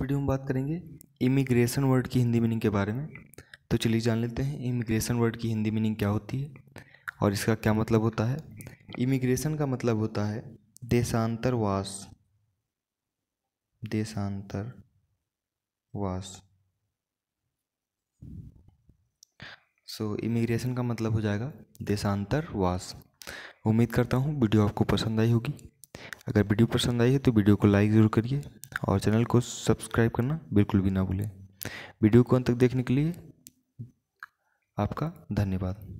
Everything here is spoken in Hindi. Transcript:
वीडियो में बात करेंगे इमिग्रेशन वर्ड की हिंदी मीनिंग के बारे में तो चलिए जान लेते हैं इमिग्रेशन वर्ड की हिंदी मीनिंग क्या होती है और इसका क्या मतलब होता है इमिग्रेशन का मतलब होता है देशांतरवास देशांतरवास सो so, इमिग्रेशन का मतलब हो जाएगा देशांतरवास उम्मीद करता हूँ वीडियो आपको पसंद आई होगी अगर वीडियो पसंद आई है तो वीडियो को लाइक ज़रूर करिए और चैनल को सब्सक्राइब करना बिल्कुल भी ना भूलें वीडियो को अंत तक देखने के लिए आपका धन्यवाद